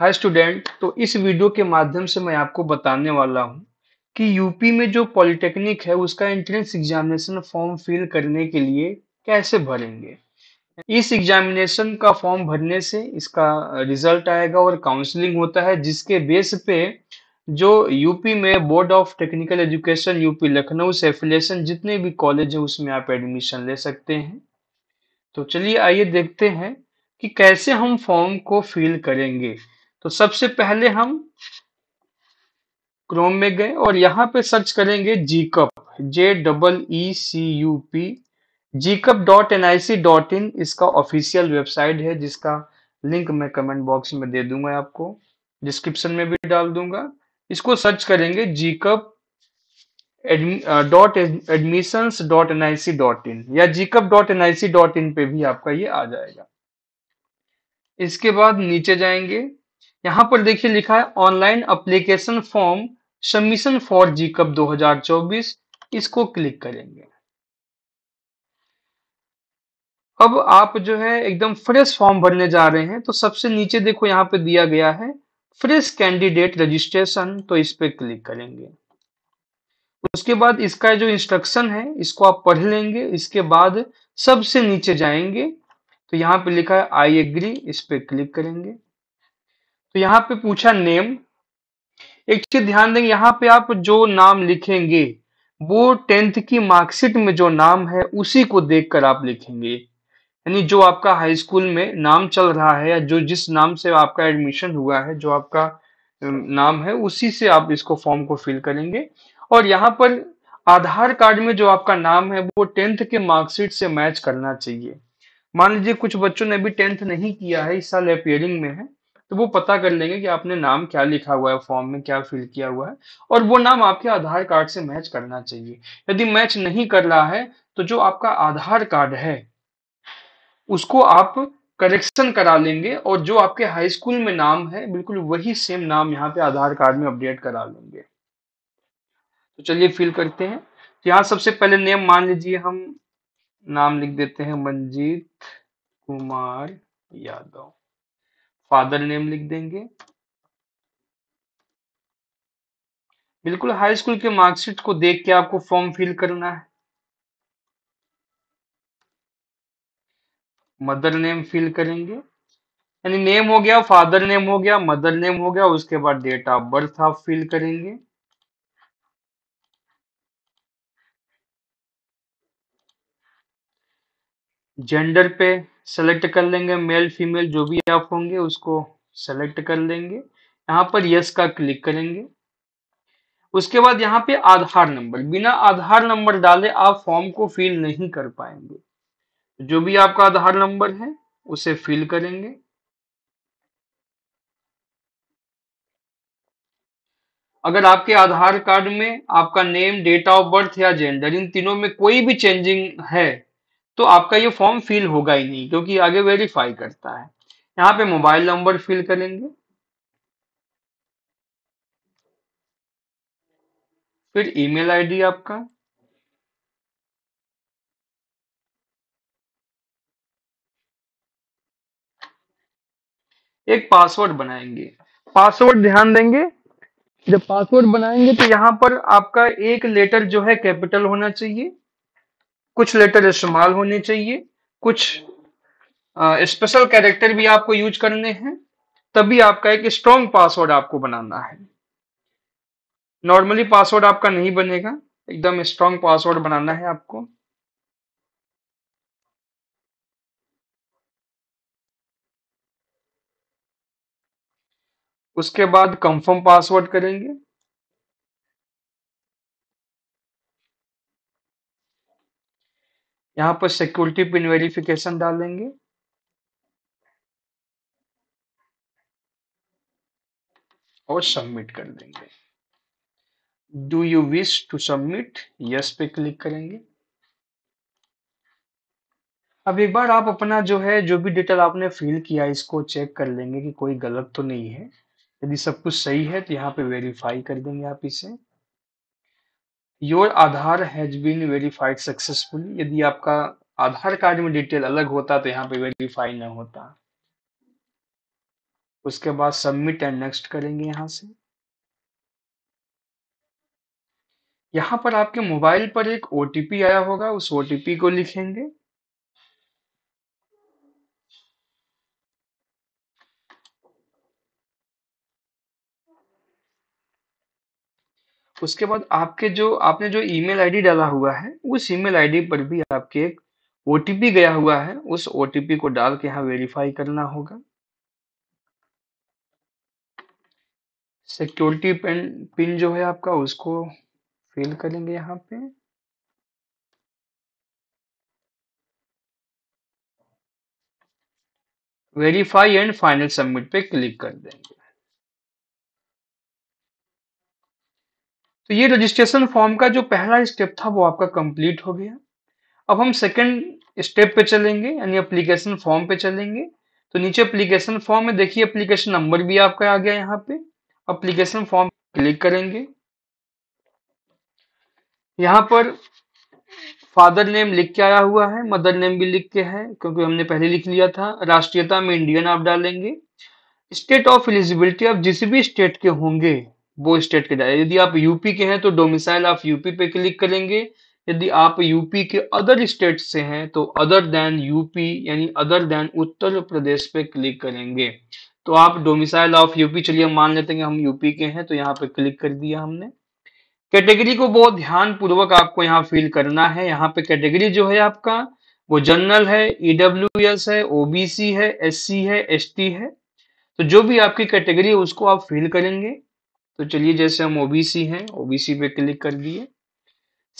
hi student तो इस video के माध्यम से मैं आपको बताने वाला हूँ कि यूपी में जो पॉलिटेक्निक है उसका एंट्रेंस एग्जामिनेशन फॉर्म फिल करने के लिए कैसे भरेंगे इस एग्जामिनेशन का फॉर्म भरने से इसका रिजल्ट आएगा और काउंसलिंग होता है जिसके बेस पे जो यूपी में board of technical education UP Lucknow से एफिलेशन जितने भी कॉलेज है उसमें आप एडमिशन ले सकते हैं तो चलिए आइए देखते हैं कि कैसे हम फॉर्म को फिल करेंगे तो सबसे पहले हम क्रोम में गए और यहां पे सर्च करेंगे JEECUP J double E C U P JEECUP dot N I C dot in इसका ऑफिशियल वेबसाइट है जिसका लिंक मैं कमेंट बॉक्स में दे दूंगा आपको डिस्क्रिप्शन में भी डाल दूंगा इसको सर्च करेंगे JEECUP dot admission dot N I C dot in या JEECUP dot N I C dot in पे भी आपका ये आ जाएगा इसके बाद नीचे जाएंगे यहां पर देखिए लिखा है online application form submission for JEECUP दो इसको क्लिक करेंगे अब आप जो है एकदम फ्रेश फॉर्म भरने जा रहे हैं तो सबसे नीचे देखो यहाँ पे दिया गया है फ्रेश कैंडिडेट रजिस्ट्रेशन तो इस पर क्लिक करेंगे उसके बाद इसका जो इंस्ट्रक्शन है इसको आप पढ़ लेंगे इसके बाद सबसे नीचे जाएंगे तो यहाँ पे लिखा है आई एग्री इस पर क्लिक करेंगे तो यहाँ पे पूछा नेम एक चीज ध्यान देंगे यहाँ पे आप जो नाम लिखेंगे वो टेंथ की मार्कशीट में जो नाम है उसी को देखकर आप लिखेंगे यानी जो आपका हाई स्कूल में नाम चल रहा है या जो जिस नाम से आपका एडमिशन हुआ है जो आपका नाम है उसी से आप इसको फॉर्म को फिल करेंगे और यहाँ पर आधार कार्ड में जो आपका नाम है वो टेंथ के मार्कशीट से मैच करना चाहिए मान लीजिए कुछ बच्चों ने अभी टेंथ नहीं किया है इस साल अपियरिंग में है तो वो पता कर लेंगे कि आपने नाम क्या लिखा हुआ है फॉर्म में क्या फिल किया हुआ है और वो नाम आपके आधार कार्ड से मैच करना चाहिए यदि मैच नहीं कर रहा है तो जो आपका आधार कार्ड है उसको आप करेक्शन करा लेंगे और जो आपके हाई स्कूल में नाम है बिल्कुल वही सेम नाम यहाँ पे आधार कार्ड में अपडेट करा लेंगे तो चलिए फिल करते हैं तो यहाँ सबसे पहले नेम मान लीजिए हम नाम लिख देते हैं मंजीत कुमार यादव फादर नेम लिख देंगे बिल्कुल हाई स्कूल के मार्कशीट को देख के आपको फॉर्म फिल करना है मदर नेम फिल करेंगे यानी नेम हो गया फादर नेम हो गया मदर नेम हो गया उसके बाद डेट ऑफ बर्थ आप फिल करेंगे जेंडर पे सेलेक्ट कर लेंगे मेल फीमेल जो भी आप होंगे उसको सेलेक्ट कर लेंगे यहाँ पर यस का क्लिक करेंगे उसके बाद यहाँ पे आधार नंबर बिना आधार नंबर डाले आप फॉर्म को फिल नहीं कर पाएंगे जो भी आपका आधार नंबर है उसे फिल करेंगे अगर आपके आधार कार्ड में आपका नेम डेट ऑफ बर्थ या जेंडर इन तीनों में कोई भी चेंजिंग है तो आपका ये फॉर्म फिल होगा ही नहीं क्योंकि आगे वेरीफाई करता है यहाँ पे मोबाइल नंबर फिल करेंगे फिर ईमेल आईडी आपका एक पासवर्ड बनाएंगे पासवर्ड ध्यान देंगे जब पासवर्ड बनाएंगे तो यहां पर आपका एक लेटर जो है कैपिटल होना चाहिए कुछ लेटर इस्तेमाल होने चाहिए कुछ स्पेशल कैरेक्टर भी आपको यूज करने हैं तभी आपका एक स्ट्रॉन्ग पासवर्ड आपको बनाना है नॉर्मली पासवर्ड आपका नहीं बनेगा एकदम स्ट्रॉन्ग पासवर्ड बनाना है आपको उसके बाद कंफर्म पासवर्ड करेंगे यहाँ पर सिक्योरिटी पिन वेरिफिकेशन देंगे और सबमिट कर देंगे do you wish to submit yes पे क्लिक करेंगे अब एक बार आप अपना जो है जो भी डिटेल आपने फिल किया इसको चेक कर लेंगे कि कोई गलत तो नहीं है यदि सब कुछ सही है तो यहाँ पे वेरीफाई कर देंगे आप इसे your Aadhaar has been verified successfully यदि आपका आधार कार्ड में डिटेल अलग होता तो यहाँ पे वेरीफाई ना होता उसके बाद सबमिट एंड नेक्स्ट करेंगे यहां से यहाँ पर आपके मोबाइल पर एक ओ आया होगा उस ओटीपी को लिखेंगे उसके बाद आपके जो आपने जो ईमेल आईडी डाला हुआ है उस ईमेल आईडी पर भी आपके एक ओ गया हुआ है उस ओ को डाल के यहाँ वेरीफाई करना होगा सिक्योरिटी पिन पिन जो है आपका उसको फिल करेंगे यहाँ पे वेरीफाई एंड फाइनल सबमिट पे क्लिक कर देंगे तो ये रजिस्ट्रेशन फॉर्म का जो पहला स्टेप था वो आपका कंप्लीट हो गया अब हम सेकंड स्टेप पे चलेंगे यानी अप्लीकेशन फॉर्म पे चलेंगे तो नीचे अप्लीकेशन फॉर्म में देखिए अप्लीकेशन नंबर भी आपका आ गया यहाँ पे अप्लीकेशन फॉर्म क्लिक करेंगे यहाँ पर फादर नेम लिख के आया हुआ है मदर नेम भी लिख के है क्योंकि हमने पहले लिख लिया था राष्ट्रीयता में इंडियन आप डालेंगे स्टेट ऑफ एलिजिबिलिटी आप जिस भी स्टेट के होंगे वो स्टेट के जाए यदि आप यूपी के हैं तो डोमिसाइल ऑफ यूपी पे क्लिक करेंगे यदि आप यूपी के अदर स्टेट से हैं तो अदर देन यूपी यानी अदर देन उत्तर प्रदेश पे क्लिक करेंगे तो आप डोमिसाइल ऑफ यूपी चलिए मान लेते हैं हम यूपी के हैं तो यहाँ पे क्लिक कर दिया हमने कैटेगरी को बहुत ध्यान पूर्वक आपको यहाँ फिल करना है यहाँ पे कैटेगरी जो है आपका वो जनरल है ईडब्ल्यू e है ओबीसी है एस है एस है तो जो भी आपकी कैटेगरी है उसको आप फिल करेंगे तो चलिए जैसे हम ओबीसी हैं ओबीसी पे क्लिक कर दिए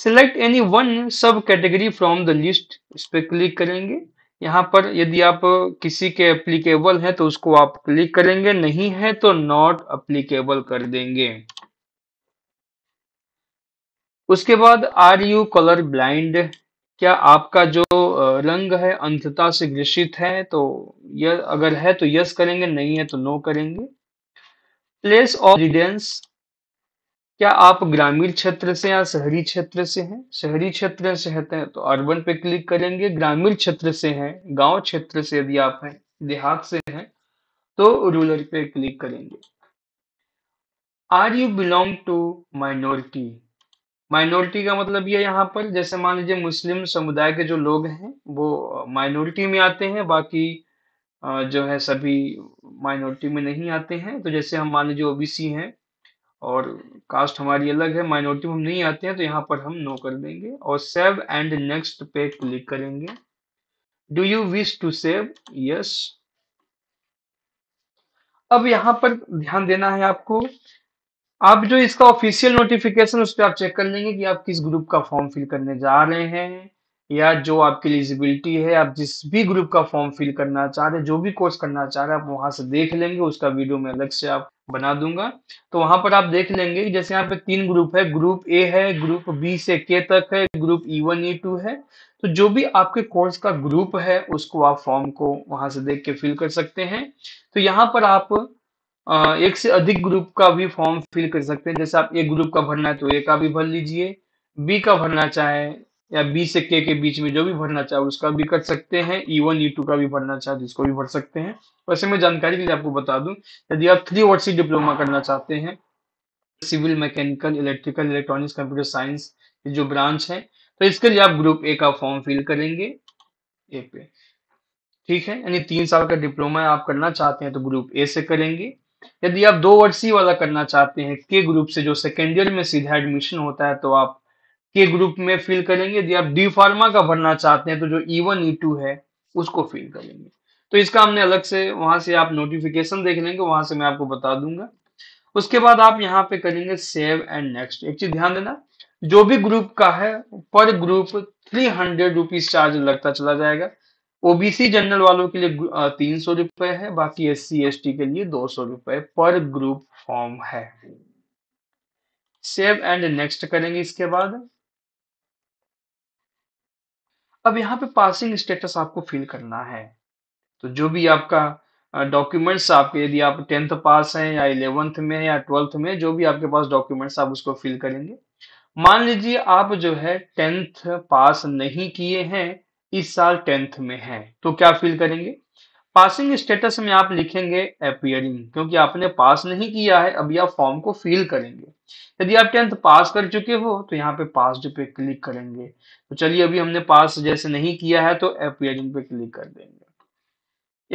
select any one sub category from the list इस पर क्लिक करेंगे यहाँ पर यदि आप किसी के अप्लीकेबल है तो उसको आप क्लिक करेंगे नहीं है तो नॉट अप्लीकेबल कर देंगे उसके बाद आर यू कलर ब्लाइंड क्या आपका जो रंग है अंधता से ग्रसित है तो यह अगर है तो यस करेंगे नहीं है तो नो करेंगे प्लेस ऑफ रेजिडेंस क्या आप ग्रामीण क्षेत्र से या शहरी क्षेत्र से हैं शहरी क्षेत्र से हैं तो अर्बन पे क्लिक करेंगे ग्रामीण क्षेत्र से हैं गांव क्षेत्र से यदि आप हैं देहात से हैं तो रूरल पे क्लिक करेंगे are you belong to minority minority का मतलब यह यहाँ पर जैसे मान लीजिए मुस्लिम समुदाय के जो लोग हैं वो माइनॉरिटी में आते हैं बाकी जो है सभी माइनॉरिटी में नहीं आते हैं तो जैसे हम मान लीजिए ओबीसी हैं और कास्ट हमारी अलग है माइनॉरिटी में हम नहीं आते हैं तो यहाँ पर हम नो कर देंगे और सेव एंड नेक्स्ट पे क्लिक करेंगे do you wish to save yes अब यहाँ पर ध्यान देना है आपको आप जो इसका ऑफिशियल नोटिफिकेशन उस पर आप चेक कर लेंगे कि आप किस ग्रुप का फॉर्म फिल करने जा रहे हैं या जो आपकी एलिजिबिलिटी है आप जिस भी ग्रुप का फॉर्म फिल करना चाह रहे जो भी कोर्स करना चाह रहे आप वहां से देख लेंगे उसका वीडियो मैं अलग से आप बना दूंगा तो वहां पर आप देख लेंगे जैसे यहाँ पे तीन ग्रुप है ग्रुप ए है ग्रुप बी से के तक है group E one E two है तो जो भी आपके कोर्स का ग्रुप है उसको आप फॉर्म को वहां से देख के फिल कर सकते हैं तो यहाँ पर आप एक से अधिक ग्रुप का भी फॉर्म फिल कर सकते हैं जैसे आप एक ग्रुप का भरना है तो ए का भी भर लीजिए बी का भरना चाहे या बी से के के बीच में जो भी भरना चाहे उसका भी कर सकते हैं ई वन ई टू का भी भरना चाहे जिसको भी भर सकते हैं वैसे मैं जानकारी के लिए आपको बता दूं यदि आप थ्री वर्षीय डिप्लोमा करना चाहते हैं civil mechanical electrical electronics computer science जो ब्रांच है तो इसके लिए आप ग्रुप ए का फॉर्म फिल करेंगे ए पे ठीक है यानी तीन साल का डिप्लोमा आप करना चाहते हैं तो ग्रुप ए से करेंगे यदि आप दो वर्षीय वाला करना चाहते हैं के ग्रुप से जो सेकेंड ईयर में सीधा एडमिशन होता है तो आप के ग्रुप में फिल करेंगे यदि आप डी फार्मा का भरना चाहते हैं तो जो ई वन ई टू है उसको फिल करेंगे तो इसका हमने अलग से वहां से आप नोटिफिकेशन देख लेंगे वहां से मैं आपको बता दूंगा उसके बाद आप यहाँ पे करेंगे सेव एंड नेक्स्ट एक चीज ध्यान देना जो भी ग्रुप का है पर group three hundred rupees charge लगता चला जाएगा ओबीसी जनरल वालों के लिए तीन सौ रुपए है बाकी एस सी एस टी के लिए दो सौ रुपए पर ग्रुप फॉर्म है सेव एंड नेक्स्ट करेंगे इसके बाद अब यहाँ पे पासिंग स्टेटस आपको फिल करना है तो जो भी आपका डॉक्यूमेंट्स आपके यदि आप टेंथ पास हैं या इलेवेंथ में या ट्वेल्थ में जो भी आपके पास डॉक्यूमेंट्स आप उसको फिल करेंगे मान लीजिए आप जो है टेंथ पास नहीं किए हैं इस साल टेंथ में हैं तो क्या फिल करेंगे पासिंग स्टेटस में आप लिखेंगे अपियरिंग क्योंकि आपने पास नहीं किया है अभी आप फॉर्म को फिल करेंगे यदि आप टेंथ पास कर चुके हो तो यहाँ पे पास पे क्लिक करेंगे तो चलिए अभी हमने पास जैसे नहीं किया है तो अपियरिंग पे क्लिक कर देंगे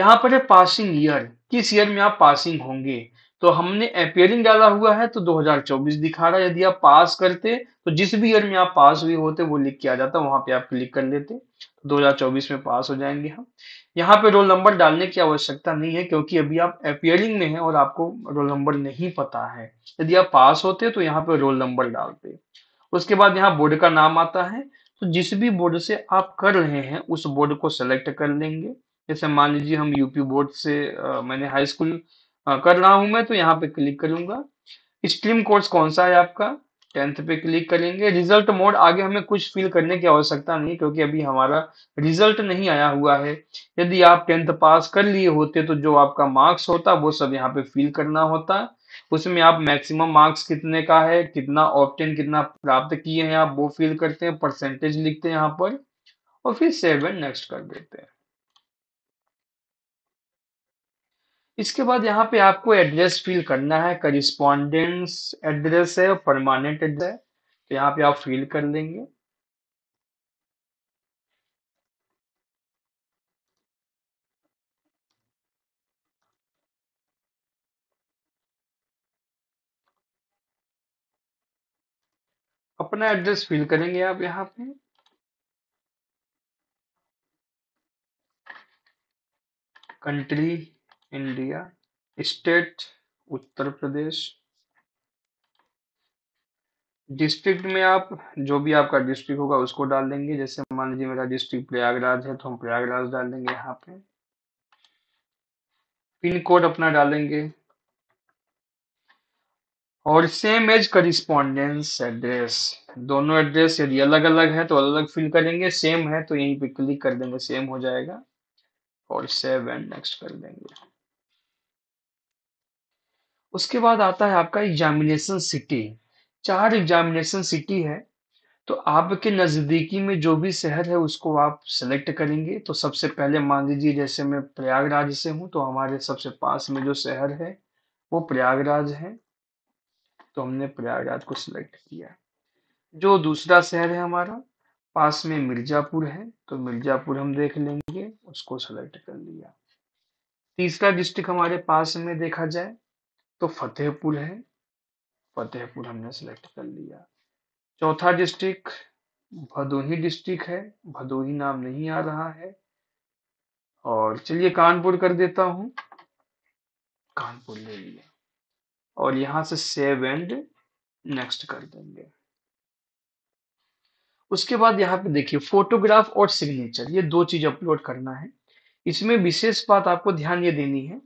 यहाँ पर है पासिंग ईयर किस ईयर में आप पासिंग होंगे तो हमने अपियरिंग डाला हुआ है तो 2024 दिखा रहा है यदि आप पास करते तो जिस भी ईयर में आप पास हुए होते वो लिख के आ जाता वहां पे आप क्लिक कर लेते 2024 तो में पास हो जाएंगे हम यहाँ पे रोल नंबर डालने की आवश्यकता नहीं है क्योंकि अभी आप अपियरिंग में हैं और आपको रोल नंबर नहीं पता है यदि आप पास होते तो यहाँ पे रोल नंबर डालते उसके बाद यहाँ बोर्ड का नाम आता है तो जिस भी बोर्ड से आप कर रहे हैं उस बोर्ड को सेलेक्ट कर लेंगे जैसे मान लीजिए हम यूपी बोर्ड से आ, मैंने हाई स्कूल कर रहा हूं मैं तो यहाँ पे क्लिक करूंगा स्ट्रीम कोर्स कौन सा है आपका टेंथ पे क्लिक करेंगे रिजल्ट मोड आगे हमें कुछ फिल करने की आवश्यकता नहीं क्योंकि अभी हमारा रिजल्ट नहीं आया हुआ है यदि आप टेंथ पास कर लिए होते तो जो आपका मार्क्स होता वो सब यहाँ पे फिल करना होता उसमें आप मैक्सिमम मार्क्स कितने का है कितना ऑप्टेन कितना प्राप्त किए हैं आप वो फिल करते हैं परसेंटेज लिखते हैं यहाँ पर और फिर सेवन नेक्स्ट कर देते हैं इसके बाद यहाँ पे आपको एड्रेस फिल करना है करिस्पॉन्डेंस एड्रेस है और परमानेंट एड्रेस है तो यहाँ पे आप फिल कर लेंगे अपना एड्रेस फिल करेंगे आप यहाँ पे country India state Uttar Pradesh district में आप जो भी आपका डिस्ट्रिक्ट होगा उसको डाल देंगे जैसे मान लीजिए मेरा डिस्ट्रिक्ट प्रयागराज है तो हम प्रयागराज डाल देंगे यहाँ पे पिन कोड अपना डालेंगे और सेम एज करिस्पॉन्डेंस एड्रेस दोनों एड्रेस यदि अलग अलग है तो अलग अलग फिल करेंगे सेम है तो यहीं पे क्लिक कर देंगे सेम हो जाएगा और सेव एंड नेक्स्ट कर देंगे उसके बाद आता है आपका एग्जामिनेशन सिटी चार एग्जामिनेशन सिटी है तो आपके नज़दीकी में जो भी शहर है उसको आप सेलेक्ट करेंगे तो सबसे पहले मान लीजिए जैसे मैं प्रयागराज से हूँ तो हमारे सबसे पास में जो शहर है वो प्रयागराज है तो हमने प्रयागराज को सिलेक्ट किया जो दूसरा शहर है हमारा पास में मिर्ज़ापुर है तो मिर्ज़ापुर हम देख लेंगे उसको सेलेक्ट कर लिया तीसरा डिस्ट्रिक्ट हमारे पास में देखा जाए तो फतेहपुर है फतेहपुर हमने सेलेक्ट कर लिया चौथा डिस्ट्रिक्ट भदोही डिस्ट्रिक्ट है भदोही नाम नहीं आ रहा है और चलिए कानपुर कर देता हूं कानपुर ले लिया और यहां से सेव एंड नेक्स्ट कर देंगे उसके बाद यहाँ पे देखिए फोटोग्राफ और सिग्नेचर ये दो चीज अपलोड करना है इसमें विशेष बात आपको ध्यान ये देनी है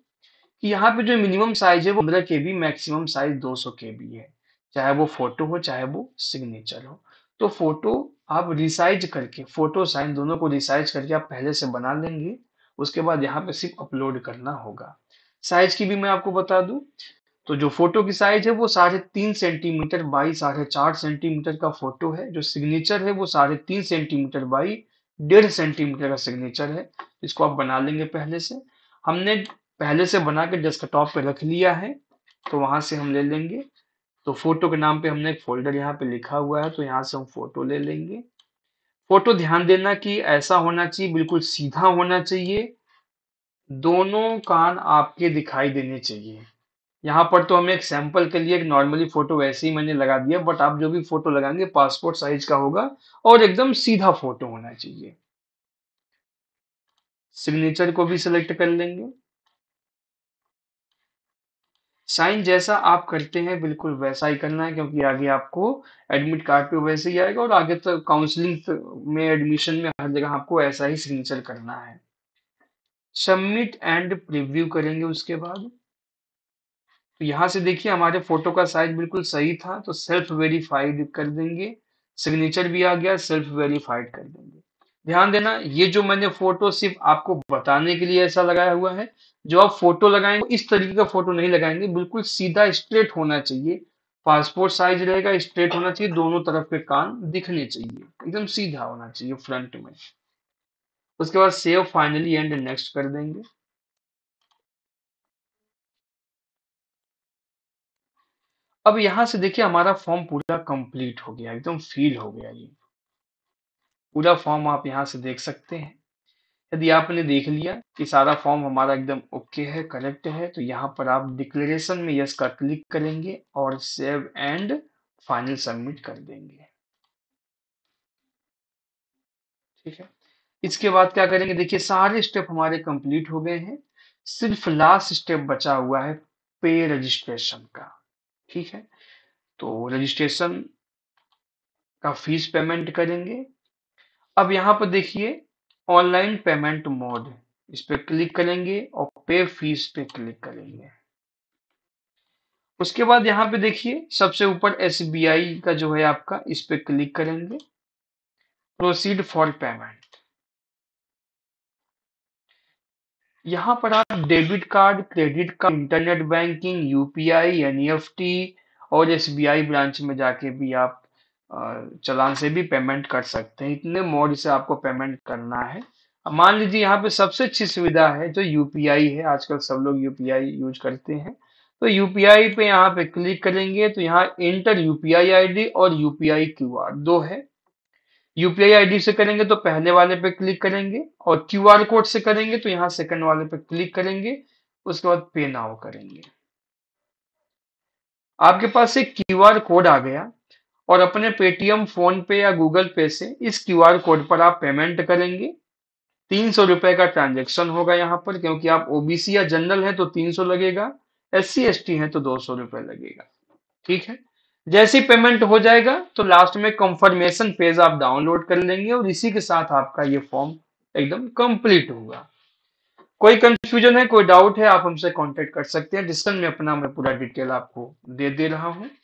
कि यहाँ पे जो मिनिमम साइज है वो पंद्रह के बी मैक्सिमम साइज दो सौ के बी है चाहे वो फोटो हो चाहे वो सिग्नेचर हो तो फोटो आप रिसाइज करके फोटो साइन दोनों को रिसाइज करके आप पहले से बना लेंगे उसके बाद यहाँ पे सिर्फ अपलोड करना होगा साइज की भी मैं आपको बता दू तो जो फोटो की साइज है वो साढ़े तीन सेंटीमीटर बाई साढ़े चार सेंटीमीटर का फोटो है जो सिग्नेचर है वो साढ़े तीन सेंटीमीटर बाई डेढ़ सेंटीमीटर का सिग्नेचर है इसको आप बना लेंगे पहले से हमने पहले से बना के डेस्कटॉप पे रख लिया है तो वहां से हम ले लेंगे तो फोटो के नाम पे हमने एक फोल्डर यहाँ पे लिखा हुआ है तो यहाँ से हम फोटो ले लेंगे फोटो ध्यान देना कि ऐसा होना चाहिए बिल्कुल सीधा होना चाहिए दोनों कान आपके दिखाई देने चाहिए यहाँ पर तो हमें एक सैंपल के लिए एक नॉर्मली फोटो वैसे ही मैंने लगा दिया बट आप जो भी फोटो लगाएंगे पासपोर्ट साइज का होगा और एकदम सीधा फोटो होना चाहिए सिग्नेचर को भी सिलेक्ट कर लेंगे साइन जैसा आप करते हैं बिल्कुल वैसा ही करना है क्योंकि आगे आपको एडमिट कार्ड पे वैसे ही आएगा और आगे तो काउंसलिंग में एडमिशन में हर जगह आपको ऐसा ही सिग्नेचर करना है सबमिट एंड प्रिव्यू करेंगे उसके बाद तो यहां से देखिए हमारे फोटो का साइज बिल्कुल सही था तो सेल्फ वेरीफाइड कर देंगे सिग्नेचर भी आ गया सेल्फ वेरीफाइड कर देंगे ध्यान देना ये जो मैंने फोटो सिर्फ आपको बताने के लिए ऐसा लगाया हुआ है जो आप फोटो लगाएंगे इस तरीके का फोटो नहीं लगाएंगे बिल्कुल सीधा स्ट्रेट होना चाहिए पासपोर्ट साइज रहेगा स्ट्रेट होना चाहिए दोनों तरफ के कान दिखने चाहिए एकदम सीधा होना चाहिए फ्रंट में उसके बाद सेव फाइनली एंड नेक्स्ट कर देंगे अब यहां से देखिए हमारा फॉर्म पूरा कंप्लीट हो गया एकदम फील हो गया ये पूरा फॉर्म आप यहाँ से देख सकते हैं यदि आपने देख लिया कि सारा फॉर्म हमारा एकदम ओके है करेक्ट है तो यहाँ पर आप डिक्लेरेशन में यस का क्लिक करेंगे और सेव एंड फाइनल सबमिट कर देंगे ठीक है इसके बाद क्या करेंगे देखिए सारे स्टेप हमारे कंप्लीट हो गए हैं सिर्फ लास्ट स्टेप बचा हुआ है पे रजिस्ट्रेशन का ठीक है तो रजिस्ट्रेशन का फीस पेमेंट करेंगे अब यहां पर देखिए ऑनलाइन पेमेंट मोड इस पर क्लिक करेंगे और पे फीस पे क्लिक करेंगे उसके बाद यहां पे देखिए सबसे ऊपर एस का जो है आपका इस पर क्लिक करेंगे प्रोसीड फॉर पेमेंट यहां पर आप debit card credit card internet banking UPI NEFT और एसबीआई ब्रांच में जाके भी आप चलान से भी पेमेंट कर सकते हैं इतने मोड से आपको पेमेंट करना है मान लीजिए यहाँ पे सबसे अच्छी सुविधा है जो यूपीआई है आजकल सब लोग यूपीआई यूज करते हैं तो यूपीआई पे यहाँ पे क्लिक करेंगे तो यहाँ इंटर यूपीआई आईडी और यूपीआई क्यूआर दो है यूपीआई आईडी से करेंगे तो पहले वाले पे क्लिक करेंगे और क्यू कोड से करेंगे तो यहाँ सेकंड वाले पे क्लिक करेंगे उसके बाद पे नाउ करेंगे आपके पास एक क्यू कोड आ गया और अपने पेटीएम फोन पे या गूगल पे से इस क्यूआर कोड पर आप पेमेंट करेंगे तीन सौ रुपए का ट्रांजेक्शन होगा यहाँ पर क्योंकि आप ओबीसी या जनरल हैं तो तीन सौ लगेगा एस सी एस टी है तो दो सौ रुपए लगेगा ठीक है जैसे पेमेंट हो जाएगा तो लास्ट में कंफर्मेशन पेज आप डाउनलोड कर लेंगे और इसी के साथ आपका ये फॉर्म एकदम कंप्लीट होगा कोई कंफ्यूजन है कोई डाउट है आप हमसे कांटेक्ट कर सकते हैं डिस्कशन में अपना मैं पूरा डिटेल आपको दे दे रहा हूं